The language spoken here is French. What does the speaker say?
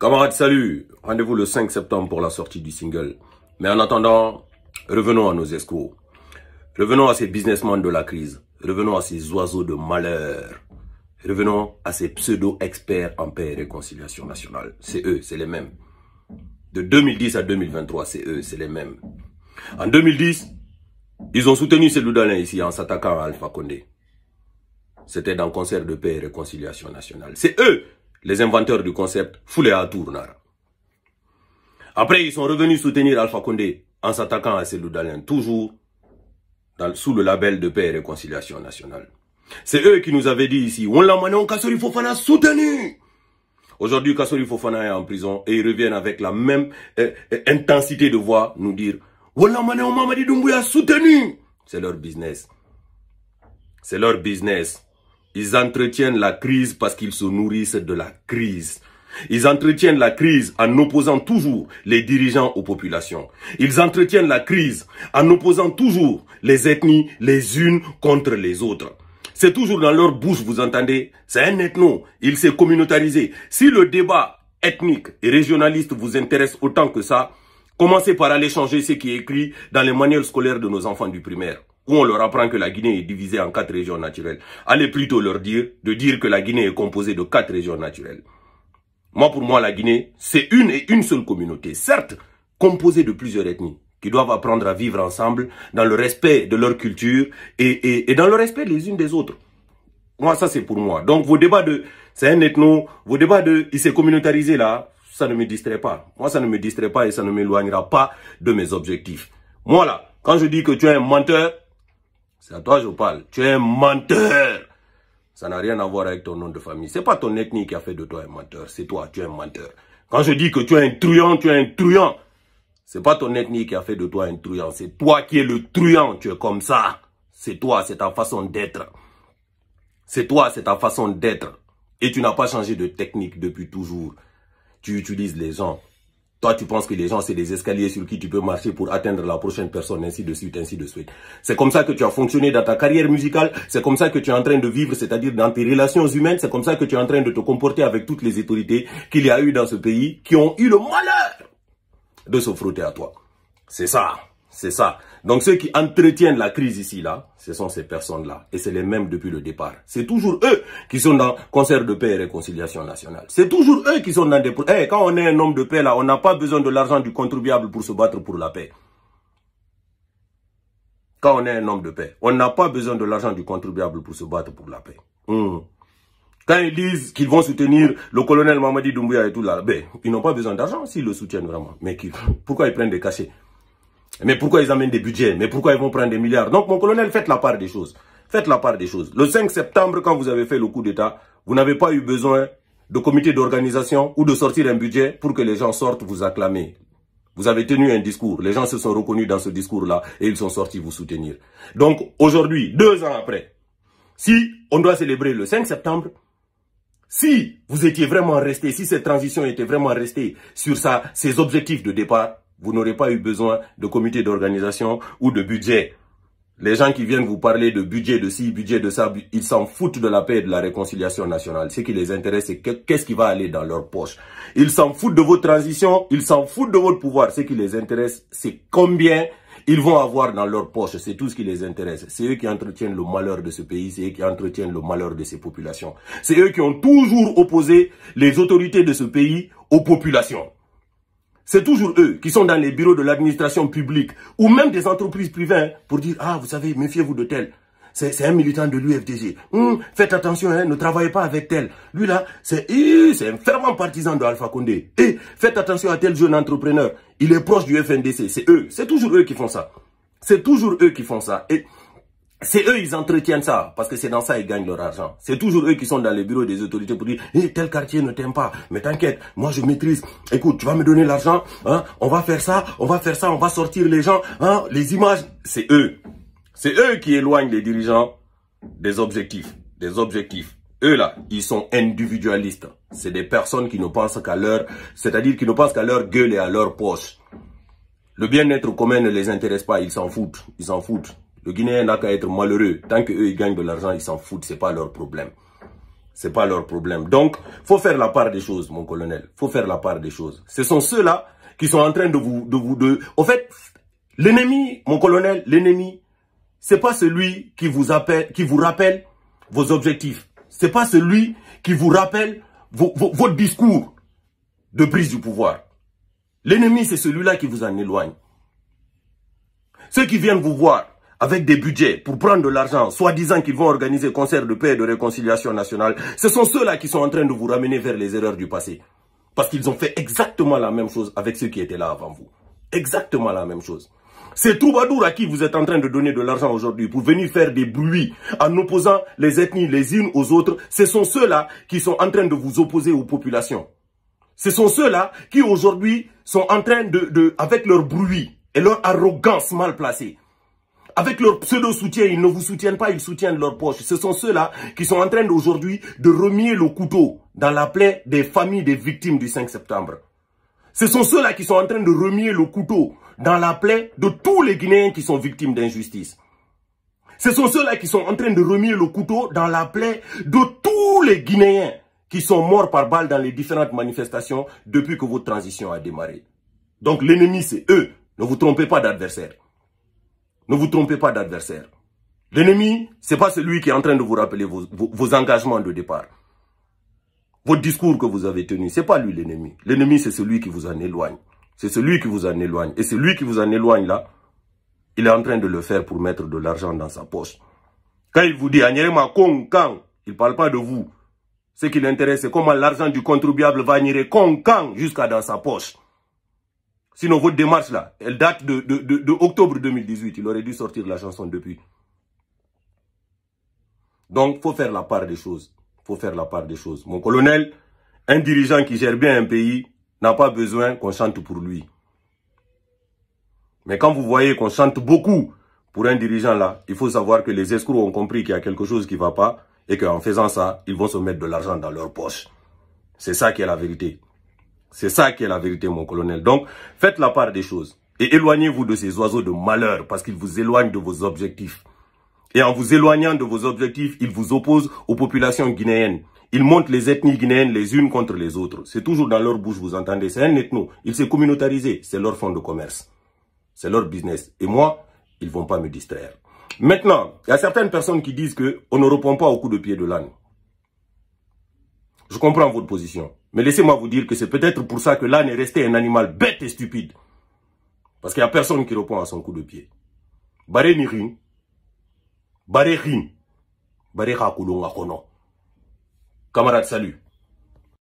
Camarades, salut Rendez-vous le 5 septembre pour la sortie du single. Mais en attendant, revenons à nos escrocs. Revenons à ces businessmen de la crise. Revenons à ces oiseaux de malheur. Revenons à ces pseudo-experts en paix et réconciliation nationale. C'est eux, c'est les mêmes. De 2010 à 2023, c'est eux, c'est les mêmes. En 2010, ils ont soutenu ces loudalins ici en s'attaquant à Alpha Condé. C'était dans le concert de paix et réconciliation nationale. C'est eux les inventeurs du concept à Tournara. Après, ils sont revenus soutenir Alpha Condé en s'attaquant à Seloudalin, toujours sous le label de paix et réconciliation nationale. C'est eux qui nous avaient dit ici, on l'a mené, Kassori Fofana soutenu. Aujourd'hui, Kassori Fofana est en prison et ils reviennent avec la même euh, euh, intensité de voix nous dire, on l'a mené, Mamadi Doumbouya soutenu. C'est leur business. C'est leur business. Ils entretiennent la crise parce qu'ils se nourrissent de la crise. Ils entretiennent la crise en opposant toujours les dirigeants aux populations. Ils entretiennent la crise en opposant toujours les ethnies les unes contre les autres. C'est toujours dans leur bouche, vous entendez C'est un ethno, il s'est communautarisé. Si le débat ethnique et régionaliste vous intéresse autant que ça, commencez par aller changer ce qui est écrit dans les manuels scolaires de nos enfants du primaire où on leur apprend que la Guinée est divisée en quatre régions naturelles. Allez plutôt leur dire de dire que la Guinée est composée de quatre régions naturelles. Moi, pour moi, la Guinée, c'est une et une seule communauté, certes composée de plusieurs ethnies, qui doivent apprendre à vivre ensemble dans le respect de leur culture et, dans le respect les unes des autres. Moi, ça, c'est pour moi. Donc, vos débats de... C'est un ethno... Vos débats de... Il s'est communautarisé, là. Ça ne me distrait pas. Moi, ça ne me distrait pas et ça ne m'éloignera pas de mes objectifs. Moi, là, quand je dis que tu es un menteur, c'est à toi que je parle. Tu es un menteur. Ça n'a rien à voir avec ton nom de famille. C'est pas ton ethnie qui a fait de toi un menteur. C'est toi, tu es un menteur. Quand je dis que tu es un truand, tu es un truand. C'est pas ton ethnie qui a fait de toi un truand. C'est toi qui es le truand. Tu es comme ça. C'est toi, c'est ta façon d'être. C'est toi, c'est ta façon d'être. Et tu n'as pas changé de technique depuis toujours. Tu utilises les gens toi, tu penses que les gens, c'est des escaliers sur qui tu peux marcher pour atteindre la prochaine personne, ainsi de suite, ainsi de suite. C'est comme ça que tu as fonctionné dans ta carrière musicale, c'est comme ça que tu es en train de vivre, c'est-à-dire dans tes relations humaines, c'est comme ça que tu es en train de te comporter avec toutes les autorités qu'il y a eu dans ce pays, qui ont eu le malheur de se frotter à toi. C'est ça. C'est ça. Donc ceux qui entretiennent la crise ici, là, ce sont ces personnes-là. Et c'est les mêmes depuis le départ. C'est toujours eux qui sont dans le concert de paix et réconciliation nationale. C'est toujours eux qui sont dans des... Eh, quand on est un homme de paix, là, on n'a pas besoin de l'argent du contribuable pour se battre pour la paix. Quand on est un homme de paix, on n'a pas besoin de l'argent du contribuable pour se battre pour la paix. Hmm. Quand ils disent qu'ils vont soutenir le colonel Mamadi Doumbouya et tout là, ben, ils n'ont pas besoin d'argent s'ils le soutiennent vraiment. Mais pourquoi ils prennent des cachets mais pourquoi ils amènent des budgets Mais pourquoi ils vont prendre des milliards Donc, mon colonel, faites la part des choses. Faites la part des choses. Le 5 septembre, quand vous avez fait le coup d'État, vous n'avez pas eu besoin de comité d'organisation ou de sortir un budget pour que les gens sortent vous acclamer. Vous avez tenu un discours. Les gens se sont reconnus dans ce discours-là et ils sont sortis vous soutenir. Donc, aujourd'hui, deux ans après, si on doit célébrer le 5 septembre, si vous étiez vraiment resté, si cette transition était vraiment restée sur sa, ses objectifs de départ, vous n'aurez pas eu besoin de comité d'organisation ou de budget. Les gens qui viennent vous parler de budget, de ci, budget, de ça, ils s'en foutent de la paix et de la réconciliation nationale. Ce qui les intéresse, c'est qu'est-ce qui va aller dans leur poche. Ils s'en foutent de votre transition, ils s'en foutent de votre pouvoir. Ce qui les intéresse, c'est combien ils vont avoir dans leur poche. C'est tout ce qui les intéresse. C'est eux qui entretiennent le malheur de ce pays, c'est eux qui entretiennent le malheur de ces populations. C'est eux qui ont toujours opposé les autorités de ce pays aux populations c'est toujours eux qui sont dans les bureaux de l'administration publique ou même des entreprises privées hein, pour dire « Ah, vous savez, méfiez-vous de tel. C'est un militant de l'UFDG. Hum, faites attention, hein, ne travaillez pas avec tel. Lui là, c'est un fervent partisan de Alpha Condé. Et faites attention à tel jeune entrepreneur. Il est proche du FNDC. C'est eux. C'est toujours eux qui font ça. C'est toujours eux qui font ça. Et c'est eux, ils entretiennent ça, parce que c'est dans ça ils gagnent leur argent. C'est toujours eux qui sont dans les bureaux des autorités pour dire, eh, tel quartier ne t'aime pas, mais t'inquiète, moi je maîtrise. Écoute, tu vas me donner l'argent, hein, on va faire ça, on va faire ça, on va sortir les gens, hein, les images. C'est eux. C'est eux qui éloignent les dirigeants des objectifs, des objectifs. Eux là, ils sont individualistes. C'est des personnes qui ne pensent qu'à leur, c'est-à-dire qui ne pensent qu'à leur gueule et à leur poche. Le bien-être commun ne les intéresse pas, ils s'en foutent, ils s'en foutent. Le Guinéen n'a qu'à être malheureux. Tant qu'eux, ils gagnent de l'argent, ils s'en foutent. C'est pas leur problème. C'est pas leur problème. Donc, il faut faire la part des choses, mon colonel. Faut faire la part des choses. Ce sont ceux-là qui sont en train de vous, de vous, de... Au fait, l'ennemi, mon colonel, l'ennemi, ce n'est pas celui qui vous appelle, qui vous rappelle vos objectifs. Ce n'est pas celui qui vous rappelle votre discours de prise du pouvoir. L'ennemi, c'est celui-là qui vous en éloigne. Ceux qui viennent vous voir, avec des budgets pour prendre de l'argent, soi-disant qu'ils vont organiser concert de paix et de réconciliation nationale, ce sont ceux-là qui sont en train de vous ramener vers les erreurs du passé. Parce qu'ils ont fait exactement la même chose avec ceux qui étaient là avant vous. Exactement la même chose. Ces troubadours à qui vous êtes en train de donner de l'argent aujourd'hui pour venir faire des bruits en opposant les ethnies les unes aux autres. Ce sont ceux-là qui sont en train de vous opposer aux populations. Ce sont ceux-là qui aujourd'hui sont en train de, de, avec leur bruit et leur arrogance mal placée, avec leur pseudo-soutien, ils ne vous soutiennent pas, ils soutiennent leur poche. Ce sont ceux-là qui sont en train aujourd'hui de remuer le couteau dans la plaie des familles des victimes du 5 septembre. Ce sont ceux-là qui sont en train de remuer le couteau dans la plaie de tous les Guinéens qui sont victimes d'injustice. Ce sont ceux-là qui sont en train de remuer le couteau dans la plaie de tous les Guinéens qui sont morts par balle dans les différentes manifestations depuis que votre transition a démarré. Donc l'ennemi, c'est eux. Ne vous trompez pas d'adversaire. Ne vous trompez pas d'adversaire. L'ennemi, c'est pas celui qui est en train de vous rappeler vos, engagements de départ. Votre discours que vous avez tenu, c'est pas lui l'ennemi. L'ennemi, c'est celui qui vous en éloigne. C'est celui qui vous en éloigne. Et celui qui vous en éloigne là, il est en train de le faire pour mettre de l'argent dans sa poche. Quand il vous dit ma con, Kang, il ne parle pas de vous. Ce qui l'intéresse, c'est comment l'argent du contribuable va Agnere con, Kang jusqu'à dans sa poche. Sinon, votre démarche, là, elle date de, octobre 2018. Il aurait dû sortir la chanson depuis. Donc, faut faire la part des choses. faut faire la part des choses. Mon colonel, un dirigeant qui gère bien un pays n'a pas besoin qu'on chante pour lui. Mais quand vous voyez qu'on chante beaucoup pour un dirigeant là, il faut savoir que les escrocs ont compris qu'il y a quelque chose qui ne va pas et qu'en faisant ça, ils vont se mettre de l'argent dans leur poche. C'est ça qui est la vérité. C'est ça qui est la vérité, mon colonel. Donc, faites la part des choses. Et éloignez-vous de ces oiseaux de malheur, parce qu'ils vous éloignent de vos objectifs. Et en vous éloignant de vos objectifs, ils vous opposent aux populations guinéennes. Ils montent les ethnies guinéennes les unes contre les autres. C'est toujours dans leur bouche, vous entendez. C'est un ethno. Ils s'est communautarisé. C'est leur fonds de commerce. C'est leur business. Et moi, ils vont pas me distraire. Maintenant, il y a certaines personnes qui disent que on ne répond pas au coup de pied de l'âne. Je comprends votre position. Mais laissez-moi vous dire que c'est peut-être pour ça que l'âne est resté un animal bête et stupide. Parce qu'il n'y a personne qui répond à son coup de pied. Baré rin. Baré rin. Baré kono. Camarade, salut.